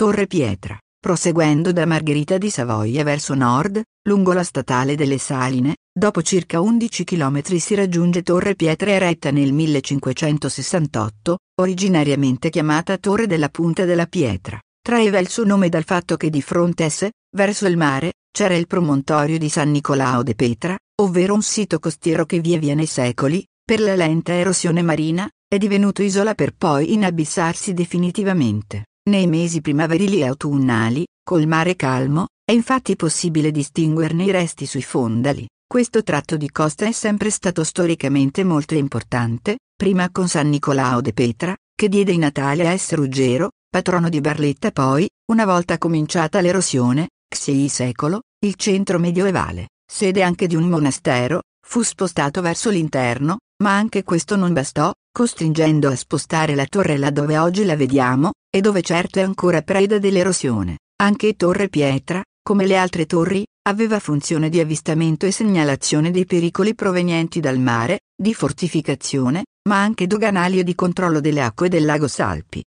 Torre Pietra, proseguendo da Margherita di Savoia verso nord, lungo la statale delle Saline, dopo circa 11 km si raggiunge Torre Pietra eretta nel 1568, originariamente chiamata Torre della Punta della Pietra. Traeva il suo nome dal fatto che di fronte a sé, verso il mare, c'era il promontorio di San Nicolao de Petra, ovvero un sito costiero che via via nei secoli, per la lenta erosione marina, è divenuto isola per poi inabissarsi definitivamente. Nei mesi primaverili e autunnali, col mare calmo, è infatti possibile distinguerne i resti sui fondali. Questo tratto di costa è sempre stato storicamente molto importante, prima con San Nicolao de Petra, che diede i natali a S. Ruggero, patrono di Barletta poi, una volta cominciata l'erosione, XI secolo, il centro medioevale, sede anche di un monastero, fu spostato verso l'interno, ma anche questo non bastò, costringendo a spostare la torre laddove oggi la vediamo, e dove certo è ancora preda dell'erosione. Anche Torre Pietra, come le altre torri, aveva funzione di avvistamento e segnalazione dei pericoli provenienti dal mare, di fortificazione, ma anche doganali e di controllo delle acque del lago Salpi.